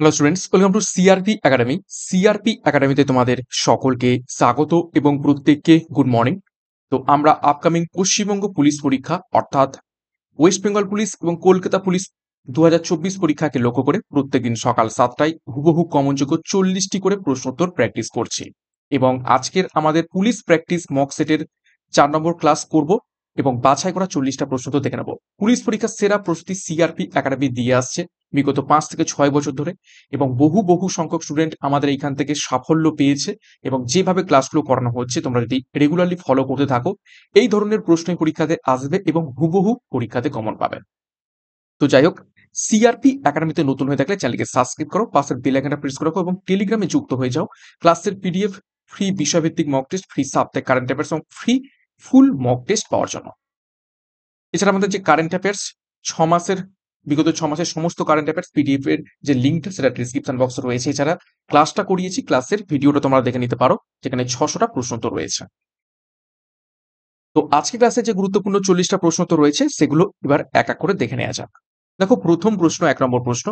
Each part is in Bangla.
hello students welcome to CRP academy CRP একাডেমিতে তোমাদের সকলকে স্বাগত এবং প্রত্যেককে গুড মর্নিং তো আমরা আপকামিং পশ্চিমবঙ্গ পুলিশ পরীক্ষা অর্থাৎ ওয়েস্ট বেঙ্গল পুলিশ এবং কলকাতা পুলিশ দু পরীক্ষাকে লক্ষ্য করে প্রত্যেকদিন সকাল সাতটায় হুবহু কমনযোগ্য চল্লিশটি করে প্রশ্নোত্তর প্র্যাকটিস করছি এবং আজকের আমাদের পুলিশ প্র্যাকটিস মক সেটের চার নম্বর ক্লাস করব এবং বাছাই করা চল্লিশটা প্রশ্ন তো দেখে নেবো পুলিশ পরীক্ষার সেরা প্রস্তুতি সিআরপি একাডেমি দিয়ে আসছে বিগত পাঁচ থেকে ছয় বছর ধরে এবং বহু বহু সংখ্যক স্টুডেন্ট আমাদের এইখান থেকে সাফল্য পেয়েছে এবং যেভাবে ক্লাসগুলো করানো হচ্ছে তোমরা যদি রেগুলারলি ফলো করতে থাকো এই ধরনের প্রশ্নই পরীক্ষাতে আসবে এবং হুবহু পরীক্ষাতে কমন পাবে তো যাই হোক সিআরপি একাডেমিতে নতুন হয়ে থাকলে চ্যানেলকে সাবস্ক্রাইব করো পাশের বেল আইকনটা প্রেস করো এবং টেলিগ্রামে যুক্ত হয়ে যাও ক্লাসের পিডিএফ ফ্রি বিষয়ভিত্তিক মক টেস্ট ফ্রি সাপ্তাহিক কারেন্ট অ্যাফেয়ার্স এবং ফ্রি ফুল মক টেস্ট পাওয়ার জন্য এছাড়া আমাদের যে কারেন্ট অ্যাফেয়ার্স ছ মাসের বিগত ছ মাসের সমস্ত কারেন্ট অ্যাফেয়ার্স পিডিএফ এর যে লিঙ্কটা সেটা ডিসক্রিপশন বক্সে রয়েছে এছাড়া ক্লাসটা করিয়েছি ক্লাসের ভিডিওটা তোমরা দেখে নিতে পারো যেখানে ছশোটা প্রশ্ন তো রয়েছে তো আজকে ক্লাসে যে গুরুত্বপূর্ণ চল্লিশটা প্রশ্ন তো রয়েছে সেগুলো এবার এক এক করে দেখে নেওয়া যাক দেখো প্রথম প্রশ্ন এক নম্বর প্রশ্ন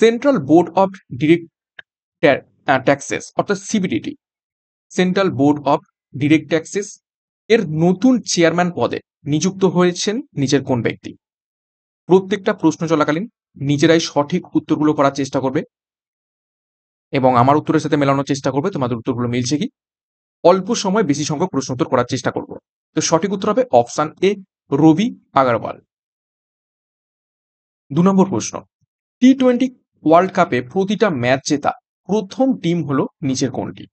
Central Board of Direct Taxes অর্থাৎ CBDT Central Board of Direct Taxes এর নতুন চেয়ারম্যান পদে নিযুক্ত হয়েছেন নিজের কোন ব্যক্তি প্রত্যেকটা প্রশ্ন চলাকালীন নিজেরাই সঠিক উত্তরগুলো করার চেষ্টা করবে এবং আমার উত্তরের সাথে মেলানোর চেষ্টা করবে তোমাদের উত্তরগুলো মিলছে কি অল্প সময় বেশি সংখ্যক প্রশ্ন উত্তর করার চেষ্টা করব তো সঠিক উত্তর হবে অপশান এ রবি আগারওয়াল দু নম্বর প্রশ্ন টি টোয়েন্টি ওয়ার্ল্ড কাপে প্রতিটা ম্যাচ জেতা প্রথম টিম হলো নিচের কোনটি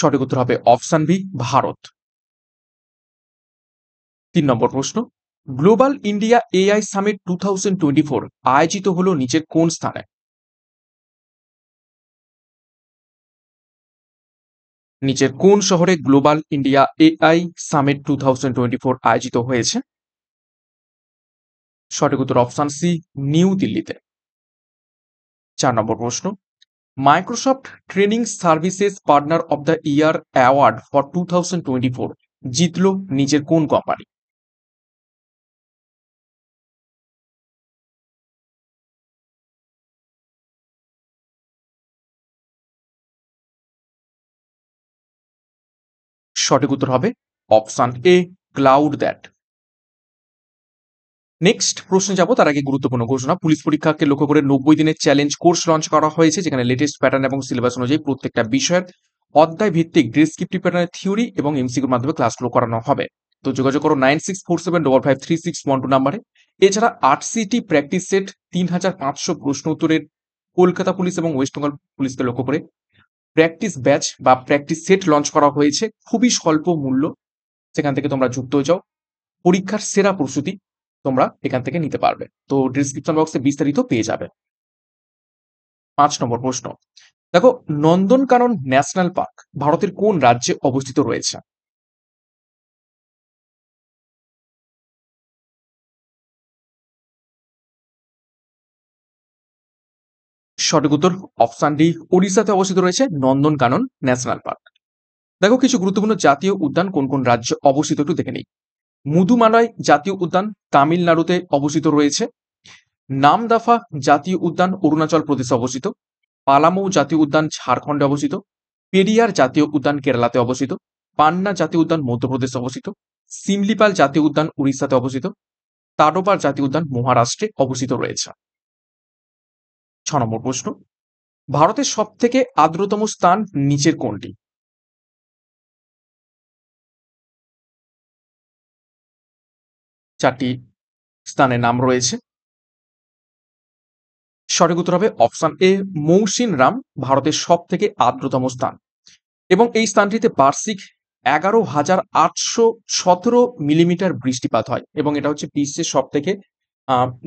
সঠিক উত্তর হবে অপশান বি ভারত তিন নম্বর প্রশ্ন global India AI summit two thousand twenty four আয়োজিত হল নিচের কোন স্থানে নিচের কোন শহরে global India AI summit two thousand twenty four আয়োজিত হয়েছে সঠিক উত্তর অপশান সি নিউ দিল্লিতে চার নম্বর প্রশ্ন Microsoft training services partner of the year award for two thousand twenty four জিতল নিজের কোন কোম্পানি সঠিক উত্তর হবে option A CloudThat next প্রশ্ন যাবো তার আগে গুরুত্বপূর্ণ ঘোষণা পুলিশ পরীক্ষাকে লক্ষ্য করে নব্বই দিনের চ্যালেঞ্জ কোর্স লঞ্চ করা হয়েছে যেখানে লেটেস্ট প্যাটার্ন এবং সিলেবাস অনুযায়ী প্রত্যেকটা বিষয়ের অধ্যায় ভিত্তিক ডিসক্রিপটিভ প্যাটার্নের থিওরি এবং এমসিকিউর মাধ্যমে ক্লাসগুলো করানো হবে তো যোগাযোগ করো nine six four seven double five three six one two নাম্বারে এছাড়া আরসিটি প্র্যাকটিস সেট তিন হাজার পাঁচশো প্রশ্ন উত্তরের কলকাতা পুলিশ এবং ওয়েস্ট বেঙ্গল পুলিশকে লক্ষ্য করে প্র্যাকটিস ব্যাচ বা প্র্যাকটিস সেট লঞ্চ করা হয়েছে খুবই স্বল্প মূল্য সেখান থেকে তোমরা যুক্ত হয়ে যাও পরীক্ষার সেরা প্রস্তুতি তোমরা এখান থেকে নিতে পারবে তো ডিসক্রিপশন বক্সে বিস্তারিত পেয়ে যাবে পাঁচ নম্বর প্রশ্ন দেখো নন্দনকানন ন্যাশনাল পার্ক ভারতের কোন রাজ্যে অবস্থিত রয়েছে সঠিক উত্তর অপশান ডি ওড়িশাতে অবস্থিত রয়েছে নন্দনকানন ন্যাশনাল পার্ক দেখো কিছু গুরুত্বপূর্ণ জাতীয় উদ্যান কোন কোন রাজ্যে অবস্থিত একটু দেখে নিই মুদুমালয় জাতীয় উদ্যান তামিলনাড়ুতে অবস্থিত রয়েছে নামদাফা জাতীয় উদ্যান অরুণাচল প্রদেশে অবস্থিত পালামৌ জাতীয় উদ্যান ঝাড়খণ্ডে অবস্থিত পেরিয়ার জাতীয় উদ্যান কেরালাতে অবস্থিত পান্না জাতীয় উদ্যান মধ্যপ্রদেশে অবস্থিত সিমলিপাল জাতীয় উদ্যান উড়িষ্যাতে অবস্থিত তাডোপার জাতীয় উদ্যান মহারাষ্ট্রে অবস্থিত রয়েছে ছ নম্বর প্রশ্ন ভারতের সবথেকে আর্দ্রতম স্থান নিচের কোনটি চারটি স্থানের নাম রয়েছে সঠিক উত্তর হবে অপশান এ মৌসিনরাম ভারতের সব থেকে আর্দ্রতম স্থান এবং এই স্থানটিতে বার্ষিক এগারো হাজার আটশো সতেরো মিলিমিটার বৃষ্টিপাত হয় এবং এটা হচ্ছে বিশ্বের সব থেকে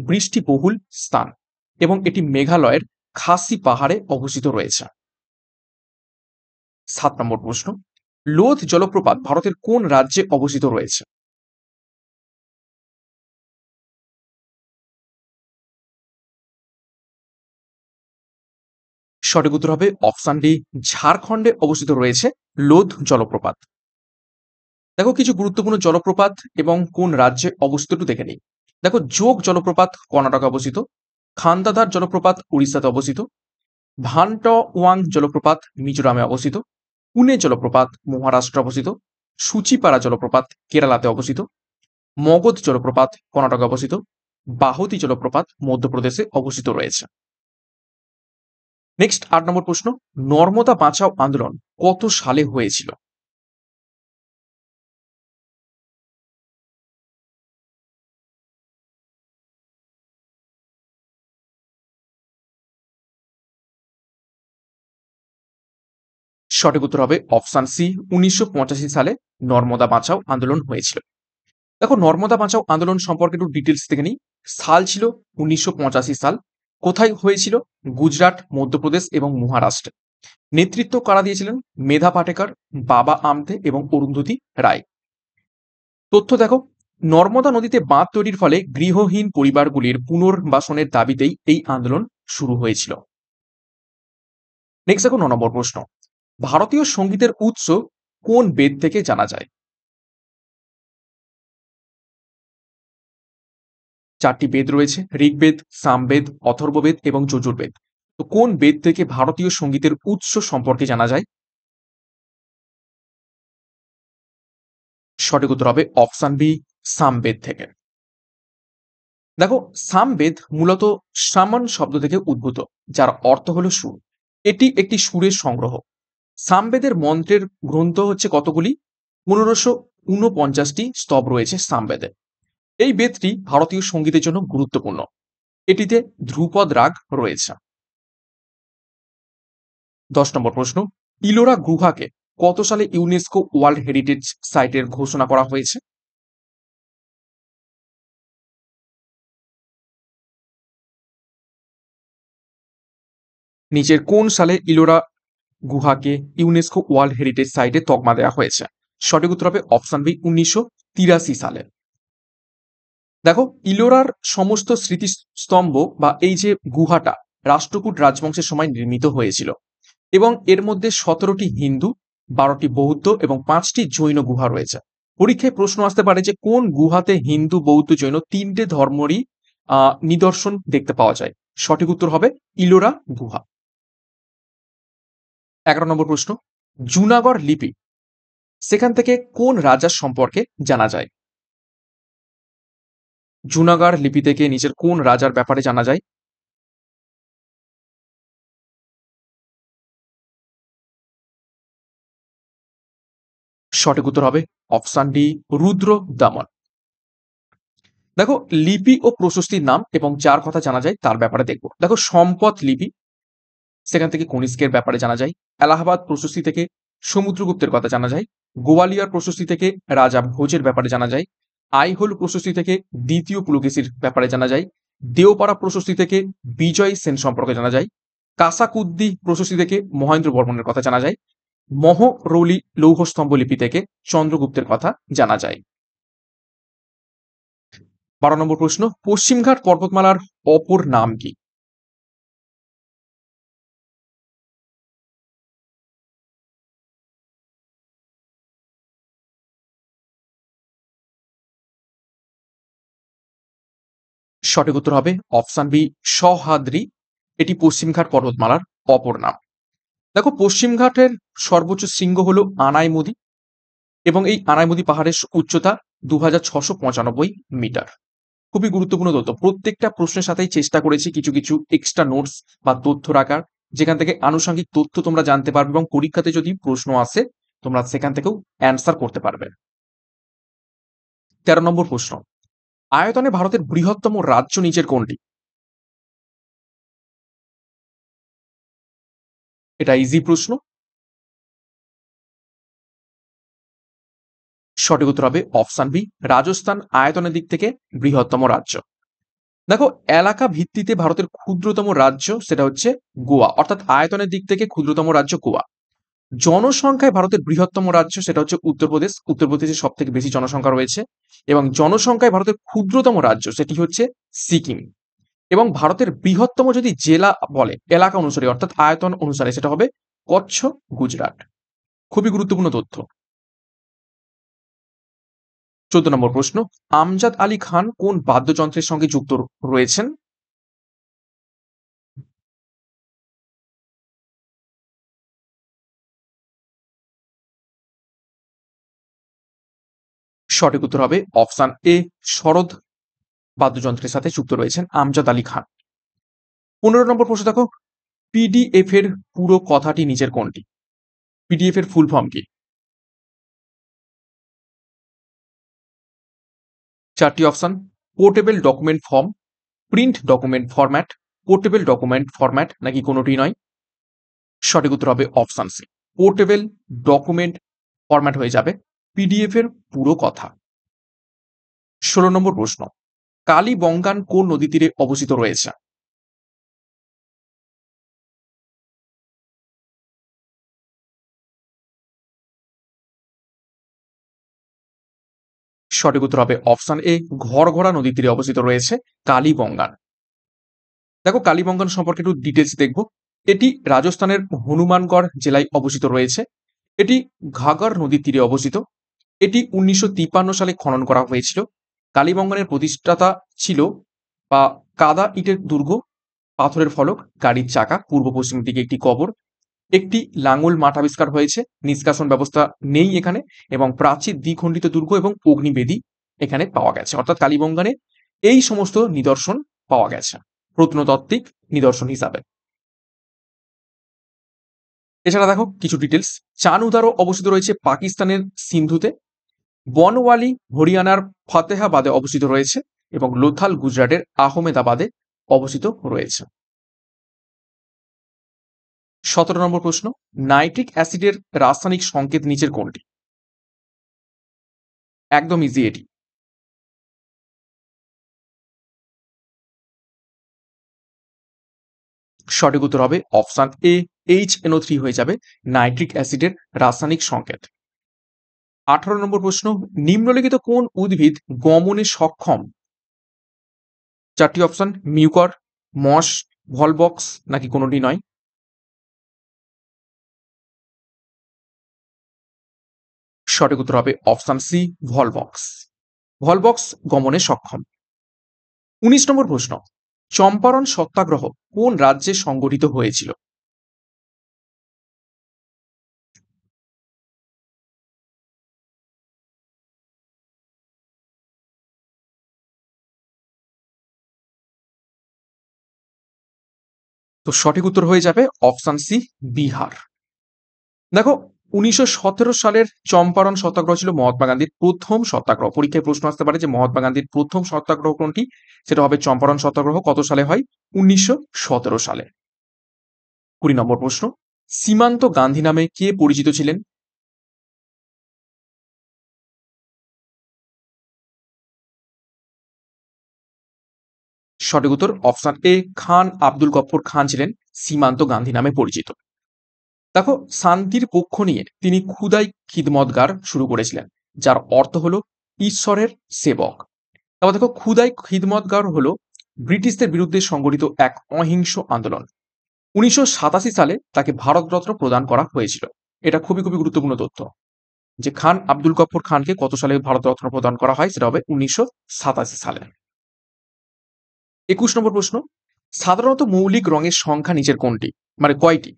বৃষ্টিবহুল স্থান এবং এটি মেঘালয়ের খাসি পাহাড়ে অবস্থিত রয়েছে সাত নম্বর প্রশ্ন লোধ জলপ্রপাত ভারতের কোন রাজ্যে অবস্থিত রয়েছে সঠিক উত্তর হবে অপশান ডি ঝাড়খণ্ডে অবস্থিত রয়েছে লোধ জলপ্রপাত দেখো কিছু গুরুত্বপূর্ণ জলপ্রপাত এবং কোন রাজ্যে অবস্থিত দেখে নিই দেখো যোগ জলপ্রপাত কর্ণাটকে অবস্থিত খান্দাধার জলপ্রপাত উড়িষ্যাতে অবস্থিত ভান্ট ওয়াং জলপ্রপাত মিজোরামে অবস্থিত পুনে জলপ্রপাত মহারাষ্ট্রে অবস্থিত সুচিপাড়া জলপ্রপাত কেরালাতে অবস্থিত মগধ জলপ্রপাত কর্ণাটকে অবস্থিত বাহতি জলপ্রপাত মধ্যপ্রদেশে অবস্থিত রয়েছে নেক্সট আট নম্বর প্রশ্ন নর্মদা বাঁচাও আন্দোলন কত সালে হয়েছিল সঠিক উত্তর হবে অপশান সি উনিশশো সালে নর্মদা বাঁচাও আন্দোলন হয়েছিল দেখো নর্মদা বাঁচাও আন্দোলন সম্পর্কে একটু ডিটেলস থেকে নিই সাল ছিল উনিশশো সাল কোথায় হয়েছিল গুজরাট মধ্যপ্রদেশ এবং মহারাষ্ট্রে নেতৃত্ব কারা দিয়েছিলেন মেধা পাটেকার বাবা আমতে এবং অরুন্ধতি রায় তথ্য দেখো নর্মদা নদীতে বাঁধ তৈরির ফলে গৃহহীন পরিবারগুলির পুনর্বাসনের দাবিতেই এই আন্দোলন শুরু হয়েছিল নেক্সট দেখো ন নম্বর প্রশ্ন ভারতীয় সঙ্গীতের উৎস কোন বেদ থেকে জানা যায় চারটি বেদ রয়েছে ঋগ্বেদ সামবেদ অথর্ববেদ এবং যজুর্বেদ তো কোন বেদ থেকে ভারতীয় সঙ্গীতের উৎস সম্পর্কে জানা যায় সঠিক উত্তর হবে অপশান বি সামবেদ থেকে দেখো সামবেদ মূলত সামান শব্দ থেকে উদ্ভূত যার অর্থ হল সুর এটি একটি সুরের সংগ্রহ সামবেদের মন্ত্রের গ্রন্থ হচ্ছে কতগুলি পনেরোশো ঊনপঞ্চাশটি স্তব রয়েছে সামবেদে এই বেদটি ভারতীয় সঙ্গীতের জন্য গুরুত্বপূর্ণ এটিতে ধ্রুপদ রাগ রয়েছে দশ নম্বর প্রশ্ন ইলোরা গুহাকে কত সালে ইউনেস্কো ওয়ার্ল্ড হেরিটেজ সাইটের ঘোষণা করা হয়েছে নিচের কোন সালে ইলোরা গুহাকে ইউনেস্কো ওয়ার্ল্ড হেরিটেজ সাইটে তকমা দেওয়া হয়েছে সঠিক উত্তর হবে অপশন বি উনিশশো সালে দেখো ইলোরার সমস্ত স্মৃতিস্তম্ভ বা এই যে গুহাটা রাষ্ট্রকূট রাজবংশের সময় নির্মিত হয়েছিল এবং এর মধ্যে সতেরোটি হিন্দু বারোটি বৌদ্ধ এবং পাঁচটি জৈন গুহা রয়েছে পরীক্ষায় প্রশ্ন আসতে পারে যে কোন গুহাতে হিন্দু বৌদ্ধ জৈন তিনটে ধর্মরই নিদর্শন দেখতে পাওয়া যায় সঠিক উত্তর হবে ইলোরা গুহা এগারো নম্বর প্রশ্ন জুনাগড় লিপি সেখান থেকে কোন রাজার সম্পর্কে জানা যায় জুনাগার লিপি থেকে নিজের কোন রাজার ব্যাপারে জানা যায় সঠিক উত্তর হবে অপশান ডি রুদ্র দামন দেখো লিপি ও প্রশস্তির নাম এবং যার কথা জানা যায় তার ব্যাপারে দেখব দেখো সম্পদ লিপি সেখান থেকে কনিষ্কের ব্যাপারে জানা যায় এলাহাবাদ প্রশস্তি থেকে সমুদ্রগুপ্তের কথা জানা যায় গোয়ালিয়ার প্রশস্তি থেকে রাজা ভোজের ব্যাপারে জানা যায় আইহোল প্রশস্তি থেকে দ্বিতীয় পুলকেশীর ব্যাপারে জানা যায় দেওপাড়া প্রশস্তি থেকে বিজয় সেন সম্পর্কে জানা যায় কাসাকুদ্দি প্রশস্তি থেকে মহেন্দ্র বর্মনের কথা জানা যায় মহরৌলি লৌহস্তম্ভ লিপি থেকে চন্দ্রগুপ্তের কথা জানা যায় বারো নম্বর প্রশ্ন পশ্চিমঘাট পর্বতমালার অপর নাম কি সঠিক উত্তর হবে অপশান বি সহাদ্রি এটি পশ্চিমঘাট পর্বতমালার অপর নাম দেখো পশ্চিমঘাটের সর্বোচ্চ শৃঙ্গ হল আনাইমুদি এবং এই আনাইমুদি পাহাড়ের উচ্চতা দু মিটার খুবই গুরুত্বপূর্ণ তথ্য প্রত্যেকটা প্রশ্নের সাথেই চেষ্টা করেছি কিছু কিছু এক্সট্রা নোটস বা তথ্য রাখার যেখান থেকে আনুষঙ্গিক তথ্য তোমরা জানতে পারবে এবং পরীক্ষাতে যদি প্রশ্ন আসে তোমরা সেখান থেকেও অ্যান্সার করতে পারবে তেরো নম্বর প্রশ্ন আয়তনে ভারতের বৃহত্তম রাজ্য নিচের কোনটি এটা ইজি প্রশ্ন সঠিক উত্তর হবে অপশান বি রাজস্থান আয়তনের দিক থেকে বৃহত্তম রাজ্য দেখো এলাকা ভিত্তিতে ভারতের ক্ষুদ্রতম রাজ্য সেটা হচ্ছে গোয়া অর্থাৎ আয়তনের দিক থেকে ক্ষুদ্রতম রাজ্য গোয়া জনসংখ্যায় ভারতের বৃহত্তম রাজ্য সেটা হচ্ছে উত্তরপ্রদেশ উত্তরপ্রদেশে সব থেকে বেশি জনসংখ্যা রয়েছে এবং জনসংখ্যায় ভারতের ক্ষুদ্রতম রাজ্য সেটি হচ্ছে সিকিম এবং ভারতের বৃহত্তম যদি জেলা বলে এলাকা অনুসারে অর্থাৎ আয়তন অনুসারে সেটা হবে কচ্ছ গুজরাট খুবই গুরুত্বপূর্ণ তথ্য চোদ্দ নম্বর প্রশ্ন আমজাদ আলী খান কোন বাদ্যযন্ত্রের সঙ্গে যুক্ত রয়েছেন সঠিক উত্তর হবে অপশান এ শরদ বাদ্যযন্ত্রের সাথে যুক্ত রয়েছেন আমজাদ আলী খান পনেরো নম্বর প্রশ্ন দেখো পিডিএফ এর পুরো কথাটি নিচের কোনটি পিডিএফ এর ফুল ফর্ম কি চারটি option portable document form print document format portable document format নাকি কোনোটি নয় সঠিক উত্তর হবে option C portable document format হয়ে যাবে এর পুরো কথা ষোলো নম্বর প্রশ্ন কালী বঙ্গান কোন নদী তীরে অবস্থিত রয়েছে সঠিক উত্তর হবে অপশন এ ঘোড়া নদী তীরে অবস্থিত রয়েছে কালীবঙ্গান দেখো কালীবঙ্গান সম্পর্কে একটু ডিটেলস দেখব এটি রাজস্থানের হনুমানগড় জেলায় অবস্থিত রয়েছে এটি ঘাগর নদীর তীরে অবস্থিত এটি উনিশশো সালে খনন করা হয়েছিল কালীবঙ্গনের প্রতিষ্ঠাতা ছিল বা কাদা ইটের দুর্গ পাথরের ফলক গাড়ির চাকা পূর্ব পশ্চিম দিকে একটি কবর একটি লাঙ্গল মাঠ আবিষ্কার হয়েছে নিষ্কাশন ব্যবস্থা নেই এখানে এবং প্রাচীর দ্বিখণ্ডিত দুর্গ এবং অগ্নিবেদী এখানে পাওয়া গেছে অর্থাৎ কালীবঙ্গনে এই সমস্ত নিদর্শন পাওয়া গেছে প্রত্নতাত্ত্বিক নিদর্শন হিসাবে এছাড়া দেখো কিছু ডিটেলস চান উদারও অবস্থিত রয়েছে পাকিস্তানের সিন্ধুতে বনওয়ালি হরিয়ানার ফাতেহাবাদে অবস্থিত রয়েছে এবং লোথাল গুজরাটের আহমেদাবাদে অবস্থিত রয়েছে সতেরো নম্বর প্রশ্ন নাইট্রিক অ্যাসিডের রাসায়নিক সংকেত নিচের কোনটি একদম ইজি এটি সঠিক উত্তর হবে option A H NO three হয়ে যাবে নাইট্রিক অ্যাসিডের রাসায়নিক সংকেত আঠারো নম্বর প্রশ্ন নিম্নলিখিত কোন উদ্ভিদ গমনে সক্ষম চারটি অপশন মিউকর মস ভলবক্স নাকি কোনোটি নয় সঠিক উত্তর হবে অপশন সি ভলবক্স ভলবক্স গমনে সক্ষম উনিশ নম্বর প্রশ্ন চম্পারণ সত্যাগ্রহ কোন রাজ্যে সংগঠিত হয়েছিল তো সঠিক উত্তর হয়ে যাবে অপশান সি বিহার দেখো উনিশশো সালের চম্পারণ সত্যাগ্রহ ছিল মহাত্মা গান্ধীর প্রথম সত্যাগ্রহ পরীক্ষায় প্রশ্ন আসতে পারে যে মহাত্মা গান্ধীর প্রথম সত্যাগ্রহ কোনটি সেটা হবে চম্পারণ সত্যাগ্রহ কত সালে হয় উনিশশো সালে কুড়ি নম্বর প্রশ্ন সীমান্ত গান্ধী নামে কে পরিচিত ছিলেন সঠিক উত্তর অপশন এ খান আব্দুল গফর খান ছিলেন সীমান্ত গান্ধী নামে পরিচিত দেখো শান্তির পক্ষ নিয়ে তিনি ক্ষুদাই খিদমতগার শুরু করেছিলেন যার অর্থ হলো ঈশ্বরের সেবক তারপর দেখো ক্ষুদাই খিদমতগার হল ব্রিটিশদের বিরুদ্ধে সংগঠিত এক অহিংস আন্দোলন উনিশশো সালে তাকে ভারতরত্ন প্রদান করা হয়েছিল এটা খুবই খুবই গুরুত্বপূর্ণ তথ্য যে খান আব্দুল গফর খানকে কত সালে ভারতরত্ন প্রদান করা হয় সেটা হবে উনিশশো সালে একুশ নম্বর প্রশ্ন সাধারণত মৌলিক রঙের সংখ্যা নিচের কোনটি মানে কয়টি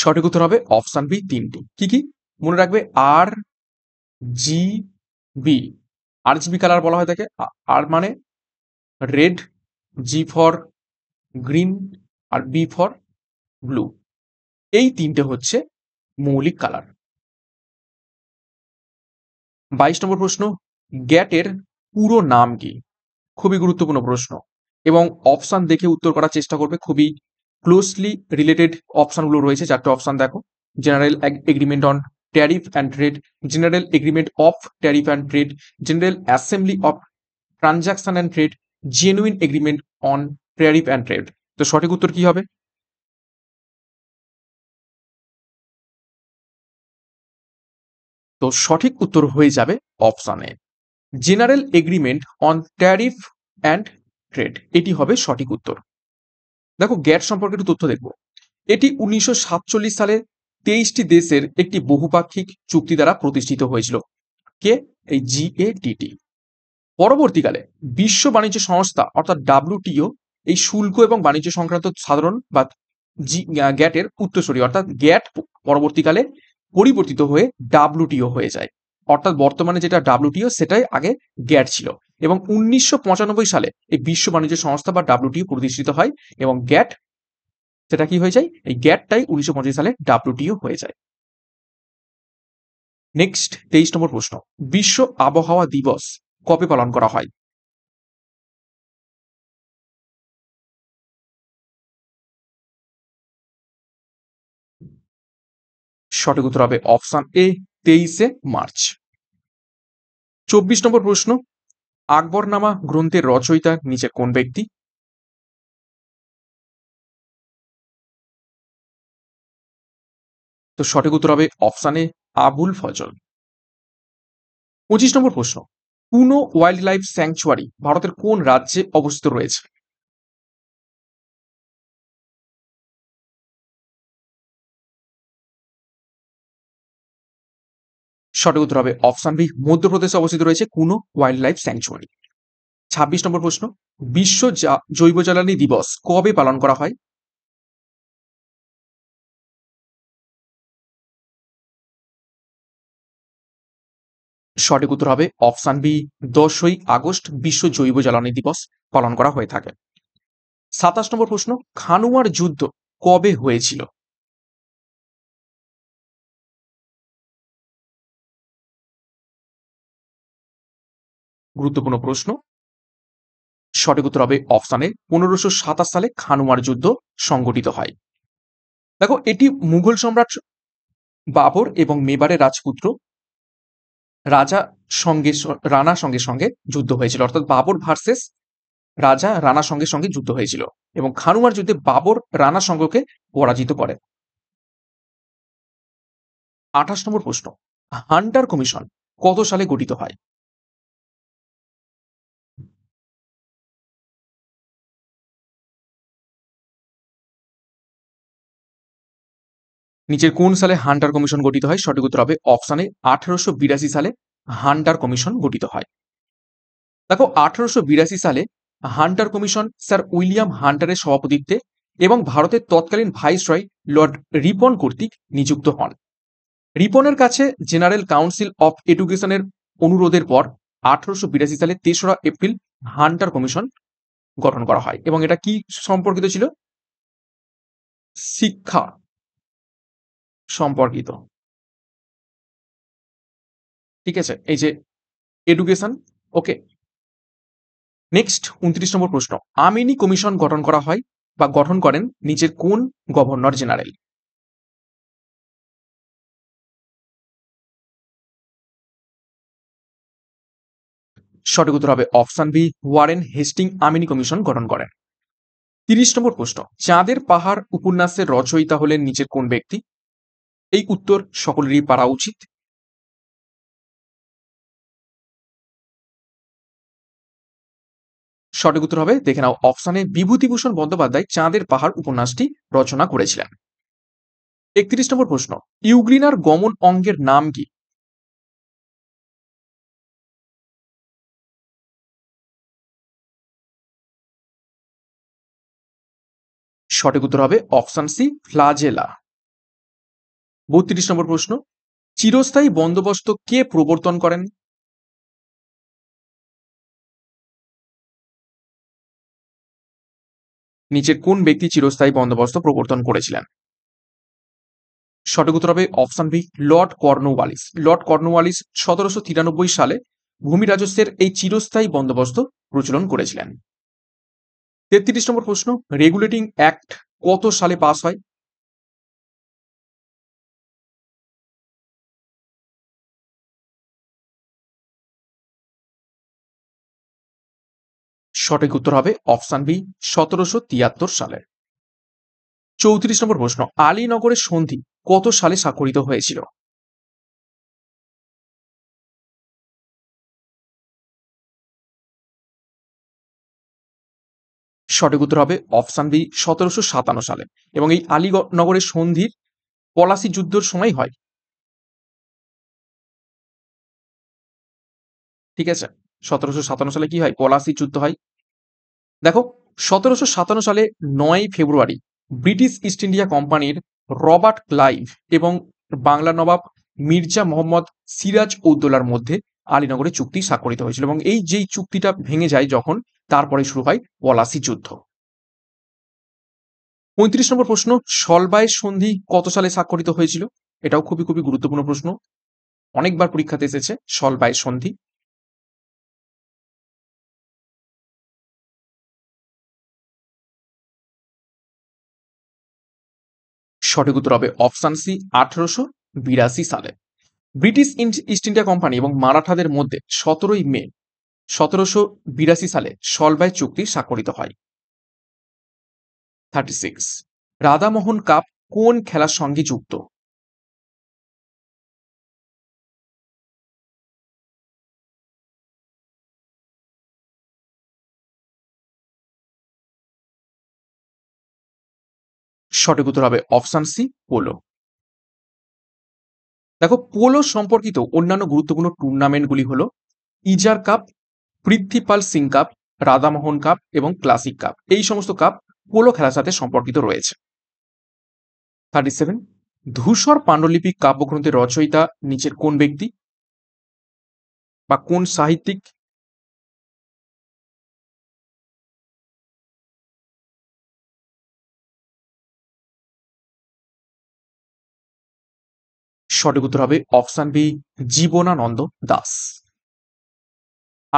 সঠিক উত্তর হবে অপশান বি তিনটি কি কি মনে রাখবে R G B R GB colour বলা হয় তাকে আর মানে রেড জি ফর গ্রিন আর বি ফর ব্লু এই তিনটে হচ্ছে মৌলিক কালার বাইশ নম্বর প্রশ্ন গ্যাটের পুরো নাম কি খুবই গুরুত্বপূর্ণ প্রশ্ন এবং অপশান দেখে উত্তর করার চেষ্টা করবে খুবই ক্লোজলি রিলেটেড অপশানগুলো রয়েছে চারটে অপশান দেখো general agreement on tariff and trade general agreement of tariff and trade general assembly of transaction and trade genuine agreement on tariff and trade তো সঠিক উত্তর কি হবে তো সঠিক উত্তর হয়ে যাবে option A general agreement on tariff and trade এটি হবে সঠিক উত্তর দেখো গ্যাট সম্পর্কে একটু তথ্য দেখব এটি উনিশশো সালে তেইশটি দেশের একটি বহুপাক্ষিক চুক্তি দ্বারা প্রতিষ্ঠিত হয়েছিল কে এই জিএটিটি পরবর্তীকালে বিশ্ব বাণিজ্য সংস্থা অর্থাৎ ডাব্লিউটিও এই শুল্ক এবং বাণিজ্য সংক্রান্ত সাধারণ বা জি গ্যাটের উত্তরসরি অর্থাৎ গ্যাট পরবর্তীকালে পরিবর্তিত হয়ে ডাব্লুটিও হয়ে যায় অর্থাৎ বর্তমানে যেটা ডাব্লুটিও সেটাই আগে গ্যাট ছিল এবং উনিশশো সালে এই বিশ্ব বাণিজ্য সংস্থা বা ডাব্লুটিও প্রতিষ্ঠিত হয় এবং গ্যাট সেটা কি হয়ে যায় এই গ্যাটটাই উনিশশো সালে ডাব্লুটিও হয়ে যায় নেক্সট তেইশ নম্বর প্রশ্ন বিশ্ব আবহাওয়া দিবস কবে পালন করা হয় সঠিক উত্তর হবে অপশান এ তেইশে মার্চ চব্বিশ নম্বর প্রশ্ন আকবরনামা গ্রন্থের রচয়িতা নিচে কোন ব্যক্তি তো সঠিক উত্তর হবে অপশানে আবুল ফজল পঁচিশ নম্বর প্রশ্ন পুনো ওয়াইল্ড লাইফ স্যাংচুয়ারি ভারতের কোন রাজ্যে অবস্থিত রয়েছে সঠিক উত্তর হবে অপশন বি মধ্যপ্রদেশে অবস্থিত রয়েছে কোনো ওয়াইল্ড লাইফ স্যাংচুয়ারি ছাব্বিশ নম্বর প্রশ্ন বিশ্ব জৈব জ্বালানি দিবস কবে পালন করা হয় সঠিক উত্তর হবে অপশান বি দশই আগস্ট বিশ্ব জৈব জ্বালানি দিবস পালন করা হয়ে থাকে সাতাশ নম্বর প্রশ্ন খানুয়ার যুদ্ধ কবে হয়েছিল গুরুত্বপূর্ণ প্রশ্ন সঠিক উত্তর হবে অফসানে পনেরোশো সাতাশ সালে খানুয়ার যুদ্ধ সংগঠিত হয় দেখো এটি মুঘল সম্রাট বাবর এবং মেবারের রাজপুত্র রাজা সঙ্গে রানা সঙ্গে সঙ্গে যুদ্ধ হয়েছিল অর্থাৎ বাবর ভার্সেস রাজা রানা সঙ্গে সঙ্গে যুদ্ধ হয়েছিল এবং খানুয়ার যুদ্ধে বাবর রানা সঙ্গকে পরাজিত করে আঠাশ নম্বর প্রশ্ন হান্টার কমিশন কত সালে গঠিত হয় নিচের কোন সালে হান্টার কমিশন গঠিত হয় সঠিক উত্তর হবে অপশানে আঠারোশো বিরাশি সালে হান্টার কমিশন গঠিত হয় দেখো আঠারোশো বিরাশি সালে হান্টার কমিশন স্যার উইলিয়াম হান্টারের সভাপতিত্বে এবং ভারতের তৎকালীন ভাইসরয় লর্ড রিপন কর্তৃক নিযুক্ত হন রিপনের কাছে জেনারেল কাউন্সিল অফ এডুকেশনের অনুরোধের পর আঠারোশো বিরাশি সালে তেসরা এপ্রিল হান্টার কমিশন গঠন করা হয় এবং এটা কি সম্পর্কিত ছিল শিক্ষা সম্পর্কিত ঠিক আছে এই যে এডুকেশন ওকে নেক্সট উনত্রিশ নম্বর প্রশ্ন আমিনি কমিশন গঠন করা হয় বা গঠন করেন নিজের কোন গভর্নর জেনারেল সঠিক উত্তর হবে option B Warren Hasting Amini commission গঠন করেন তিরিশ নম্বর প্রশ্ন চাঁদের পাহাড় উপন্যাসের রচয়িতা হলেন নিচের কোন ব্যক্তি এই উত্তর সকলেরই পারা উচিত সঠিক উত্তর হবে দেখে নাও অপশানে বিভূতিভূষণ বন্দ্যোপাধ্যায় চাঁদের পাহাড় উপন্যাসটি রচনা করেছিলেন একত্রিশ নম্বর প্রশ্ন ইউগ্রিনার গমন অঙ্গের নাম কি সঠিক উত্তর হবে অপশান সি ফ্লাজেলা বত্রিশ নম্বর প্রশ্ন চিরস্থায়ী বন্দোবস্ত কে প্রবর্তন করেন নিচের কোন ব্যক্তি চিরস্থায়ী বন্দোবস্ত প্রবর্তন করেছিলেন সঠিক উত্তর হবে option B Lord Cornwallis Lord Cornwallis সতেরোশো তিরানব্বই সালে ভূমি রাজস্বের এই চিরস্থায়ী বন্দোবস্ত প্রচলন করেছিলেন তেত্রিশ নম্বর প্রশ্ন রেগুলেটিং অ্যাক্ট কত সালে পাস হয় সঠিক উত্তর হবে অপশান বি সতেরোশো তিয়াত্তর সালের চৌত্রিশ নম্বর প্রশ্ন আলীনগরের সন্ধি কত সালে স্বাক্ষরিত হয়েছিল সঠিক উত্তর হবে অপশান বি সতেরোশো সাতান্ন সালে এবং এই আলীনগরের সন্ধির পলাশি যুদ্ধের সময় হয় ঠিক আছে সতেরোশো সাতান্ন সালে কি হয় পলাশি যুদ্ধ হয় দেখো সতেরোশো সাতান্ন সালে নয় ফেব্রুয়ারি ব্রিটিশ ইস্ট ইন্ডিয়া কোম্পানির রবার্ট ক্লাইভ এবং বাংলা নবাব মির্জা মোহাম্মদ সিরাজ উদ্দৌলার মধ্যে আলীনগরের চুক্তি স্বাক্ষরিত হয়েছিল এবং এই যেই চুক্তিটা ভেঙে যায় যখন তারপরে শুরু হয় পলাশি যুদ্ধ পঁয়ত্রিশ নম্বর প্রশ্ন সলবায় সন্ধি কত সালে স্বাক্ষরিত হয়েছিল এটাও খুবই খুবই গুরুত্বপূর্ণ প্রশ্ন অনেকবার পরীক্ষাতে এসেছে সলবায় সন্ধি সঠিক উত্তর হবে অপশান সি আঠারোশো বিরাশি সালে ব্রিটিশ ইস্ট ইন্ডিয়া কোম্পানি এবং মারাঠাদের মধ্যে সতেরোই মে সতেরোশো বিরাশি সালে সলবাই চুক্তি স্বাক্ষরিত হয় থার্টি সিক্স রাধামোহন কাপ কোন খেলার সঙ্গে যুক্ত সঠিক উত্তর হবে অপশান সি পোলো দেখো পোলো সম্পর্কিত অন্যান্য গুরুত্বপূর্ণ টুর্নামেন্টগুলি হলো Ezra cup Prithvipal Singh cup Radhamohan cup এবং ক্লাসিক কাপ এই সমস্ত কাপ পোলো খেলার সাথে সম্পর্কিত রয়েছে থার্টি সেভেন ধূসর পাণ্ডুলিপি কাব্যগ্রন্থের রচয়িতা নিচের কোন ব্যক্তি বা কোন সাহিত্যিক সঠিক উত্তর হবে অপশান বি জীবনানন্দ দাস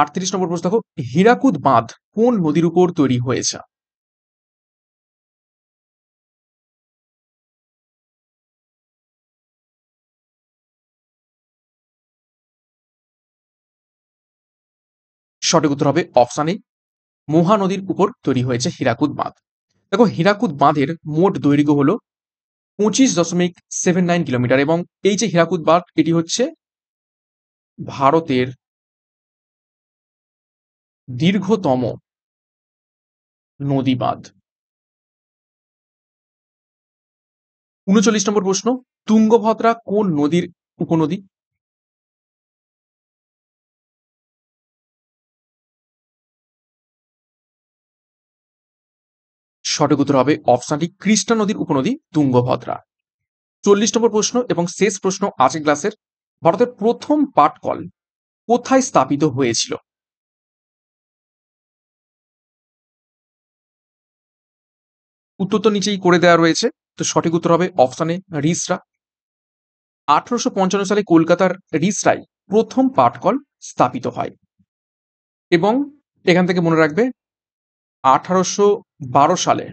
আটত্রিশ নম্বর প্রশ্ন দেখো হীরাকুদ বাঁধ কোন নদীর উপর তৈরি হয়েছে সঠিক উত্তর হবে অপশান এ মহানদীর উপর তৈরি হয়েছে হীরাকুদ বাঁধ দেখো হীরাকুদ বাঁধের মোট দৈর্ঘ্য হলো পঁচিশ দশমিক সেভেন নাইন কিলোমিটার এবং এই যে হীরাকুদ বাঁধ এটি হচ্ছে ভারতের দীর্ঘতম নদী বাঁধ উনচল্লিশ নম্বর প্রশ্ন তুঙ্গভদ্রা কোন নদীর উপনদী সঠিক উত্তর হবে অপশনটি কৃষ্ণা নদীর উপনদী তুঙ্গভদ্রা চল্লিশ নম্বর প্রশ্ন এবং শেষ প্রশ্ন আছে ক্লাসের ভারতের প্রথম পাটকল কোথায় স্থাপিত হয়েছিল উত্তর তো নিচেই করে দেওয়া রয়েছে তো সঠিক উত্তর হবে অপশানে রিসরা আঠারোশো পঞ্চান্ন সালে কলকাতার রিসরায় প্রথম পাটকল স্থাপিত হয় এবং এখান থেকে মনে রাখবে আঠারোশো বারো সালে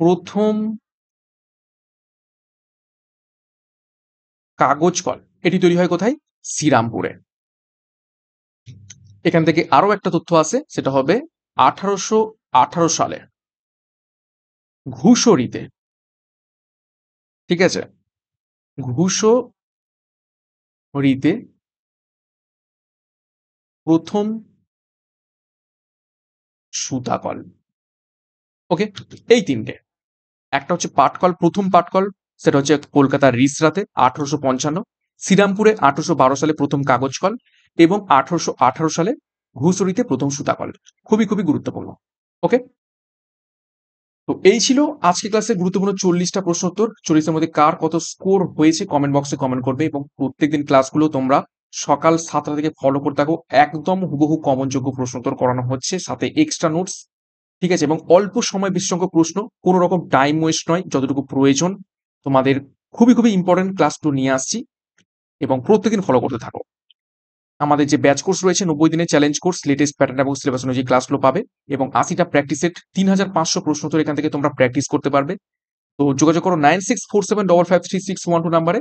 প্রথম কাগজ কল এটি তৈরি হয় কোথায় শ্রীরামপুরে এখান থেকে আরো একটা তথ্য আছে সেটা হবে আঠারোশো আঠারো সালে ঘুষরিতে ঠিক আছে ঘুষরিতে প্রথম সুতাকল ওকে এই তিনটে একটা হচ্ছে পাটকল প্রথম পাটকল সেটা হচ্ছে কলকাতার রিসরাতে আঠারোশো পঞ্চান্ন শ্রীরামপুরে আঠারোশো বারো সালে প্রথম কাগজ কল এবং আঠারোশো আঠারো সালে ঘুষরিতে প্রথম সুতাকল খুবই খুবই গুরুত্বপূর্ণ ওকে তো এই ছিল আজকে ক্লাসের গুরুত্বপূর্ণ চল্লিশটা প্রশ্ন উত্তর চল্লিশের মধ্যে কার কত স্কোর হয়েছে কমেন্ট বক্সে কমেন্ট করবে এবং প্রত্যেকদিন ক্লাসগুলো তোমরা সকাল সাতটা থেকে ফলো করতে থাকো একদম হুবহু কমনযোগ্য উত্তর করানো হচ্ছে সাথে এক্সট্রা নোটস ঠিক আছে এবং অল্প সময় বেশি প্রশ্ন কোনো রকম টাইম ওয়েস্ট নয় যতটুকু প্রয়োজন তোমাদের খুবই খুবই ইম্পর্টেন্ট ক্লাস টু নিয়ে আসছি এবং প্রত্যেকদিন ফলো করতে থাকো আমাদের যে ব্যাচ কোর্স রয়েছে নব্বই দিনের চ্যালেঞ্জ কোর্স লেটেস্ট প্যাটার্ন এবং সিলেবাস অনুযায়ী ক্লাসগুলো পাবে এবং আশিটা প্র্যাকটিস সেট তিন হাজার পাঁচশো প্রশ্ন তো এখান থেকে তোমরা প্র্যাকটিস করতে পারবে তো যোগাযোগ করো nine six four seven double five three six one two নাম্বারে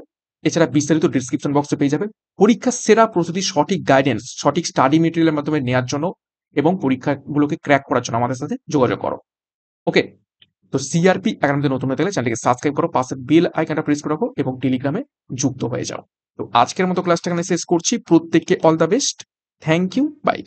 এছাড়া বিস্তারিত ডিসক্রিপশন বক্সে পেয়ে যাবে পরীক্ষার সেরা প্রস্তুতি সঠিক গাইডেন্স সঠিক স্টাডি মেটেরিয়ালের মাধ্যমে নেওয়ার জন্য এবং পরীক্ষাগুলোকে ক্র্যাক করার জন্য আমাদের সাথে যোগাযোগ করো ওকে তো সিআরপি একাডেমিতে নতুন হয়ে থাকলে চ্যানেলকে সাবস্ক্রাইব করো পাশে বেল আইকনটা প্রেস করে রাখো এবং টেলিগ্রামে যুক্ত হয়ে যাও তো আজকের মতো ক্লাসটা এখানে শেষ করছি প্রত্যেককে all the best thank you by